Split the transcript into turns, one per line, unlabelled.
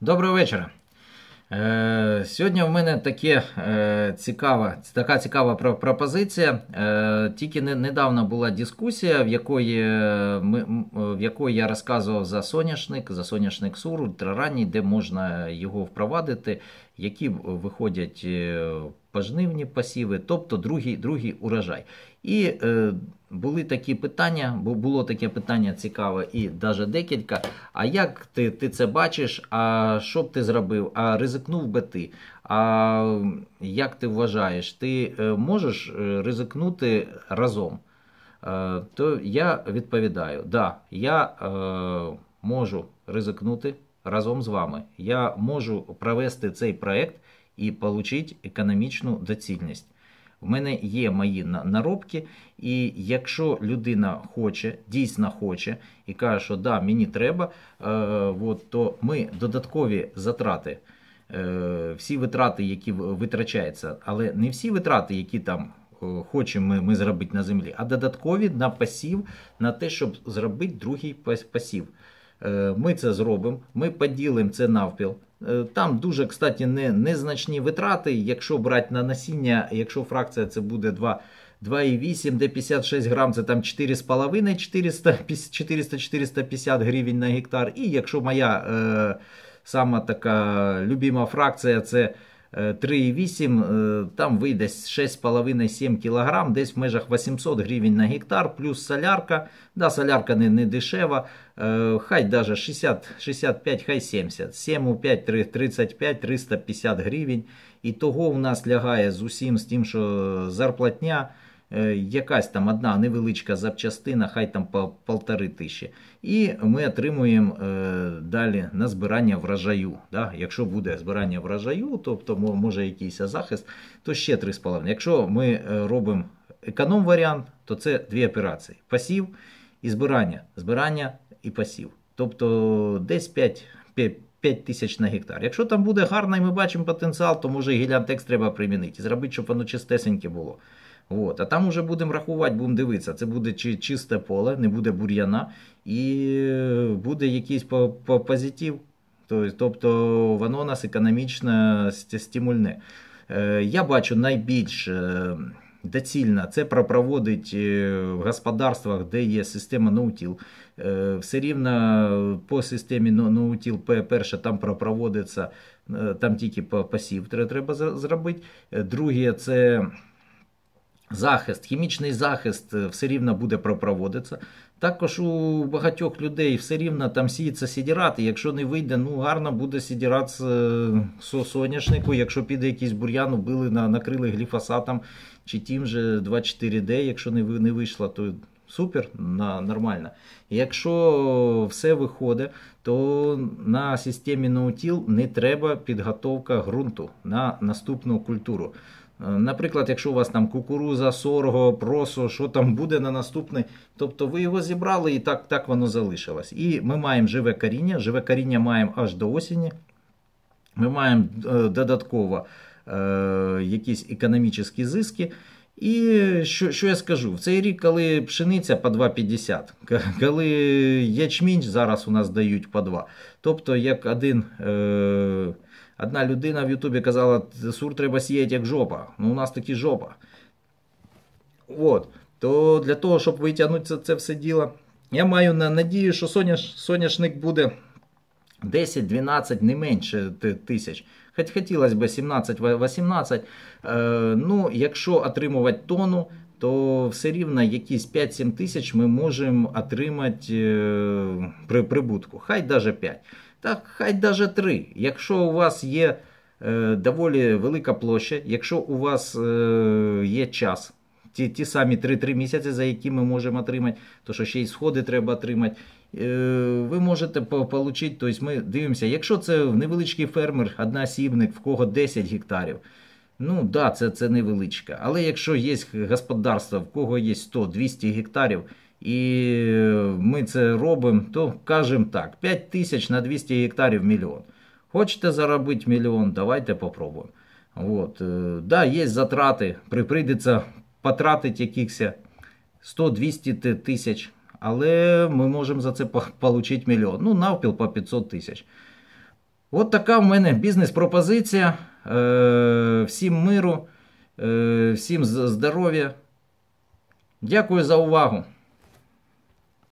Доброго вечора. Е, Сьогодні в мене таке, е, цікава, така цікава пропозиція. Е, Тільки не, недавно була дискусія, в якої е, ми, е, в якої я розказував за соняшник, за соняшник сур, ультраранній, де можна його впровадити, які виходять е, пожнивні пасіви, тобто другий другий урожай. І е, були такі питання, бо було таке питання цікаве і навіть декілька. А як ти ти це бачиш? А що б ти зробив? А ризикнув би ти? А як ти вважаєш, ти е, можеш е, ризикнути разом? Е, то я відповідаю: да, я е, можу ризикнути разом з вами. Я можу провести цей проект і получить економічну доцільність. В мене є мої наробки, і якщо людина хоче, дійсно хоче і каже, що да, мені треба, е, от, то ми додаткові затрати, е, всі витрати, які витрачаються, але не всі витрати, які там е, хочемо ми, ми зробити на землі, а додаткові на пасів, на те, щоб зробити другий пасів. Ми це зробимо, ми поділимо це навпіл. Е, там дуже, кстати, не, незначні витрати. Якщо брати на насіння, якщо фракція це буде 2. 2,8, де 56 грам, це там 45 450 гривень на гектар. І якщо моя е, сама така любима фракція, це 3,8 е, там вийде 6,5-7 кг, десь в межах 800 гривень на гектар, плюс солярка. Да, Солярка не не дешева. Е, хай даже 60, 65, хай 70. 7 у 5, 35, 350 гривень. І того у нас лягає з усім з тим, що зарплатня. Е, якась там одна невеличка запчастина, хай там по полтори тисячі. І ми отримуємо е, далі на збирання врожаю. Да? Якщо буде збирання врожаю, тобто може якийсь захист, то ще 3,5. Якщо ми е, робимо економ варіант, то це дві операції: пасів і збирання, збирання і пасів. Тобто десь 5. 5 5 тисяч на гектар. Якщо там буде гарно і ми бачимо потенціал, то може і гілянтекс треба примінити. Зробити, щоб воно чистесеньке було. От. А там уже будемо рахувати, будемо дивитися. Це буде чи чисте поле, не буде бур'яна, і буде якийсь позитив. Тобто воно нас економічно стимульне. Е, я бачу найбільш е, доцільно це проводить е, в господарствах, де є система ноутіл. Все рівно по системі ноутіл, перше, там проводиться, там тільки посів треба зробити. Друге, це захист, хімічний захист е, все рівно буде пропроводитися. Також у багатьох людей все рівно там сіється сідірат, і якщо не вийде, ну гарно буде сідірат з е, соняшнику. Якщо піде якийсь бур'ян, убили, накрили гліфосатом чи тим же 24D, якщо не не вийшло, то супер, на, нормально. Якщо все виходить, то на системі наутіл не треба підготовка ґрунту на наступну культуру. Наприклад, якщо у вас там кукуруза, сорго, просо, що там буде на наступний, тобто ви його зібрали і так так воно залишилось. І ми маємо живе коріння, живе коріння маємо аж до осені. Ми маємо е, додатково е, якісь економічні зиски. І що що я скажу? В цей рік, коли пшениця по 2,50, коли ячмінь зараз у нас дають по 2. Тобто, як один. Е, Одна людина в Ютубі казала, сур треба сіяти як жопа. Ну у нас таки жопа. От. То для того, щоб витягнути це, це все діло, я маю надію, що соняш, соняшник буде 10-12, не менше тисяч. Хоч хотілося б 17-18. Е, ну, якщо отримувати тону то все рівно якісь 5-7 тисяч ми можемо отримати е, при прибутку. Хай даже 5. Так, хай даже 3. Якщо у вас є е, доволі велика площа, якщо у вас е, є час, ті ті самі 3-3 місяці, за які ми можемо отримати, то що ще й сходи треба отримати, ви можете отримати. Тобто ми дивимося, якщо це невеличкий фермер, односібник, в кого 10 гектарів. Ну да, це це невеличка. Але якщо є господарство, в кого є 100-200 гектарів, і ми це робимо, то кажемо так: 5 тисяч на 200 гектарів мільйон. Хочете заробити мільйон, давайте попробуємо. От. Е, да, є затрати, прийдеться потратити якихось 100-200 тисяч, але ми можемо за це отримати мільйон. Ну, навпіл по 500 тисяч. От така в мене бізнес-пропозиція. Е, всім миру, е, всім здоров'я. Дякую за увагу!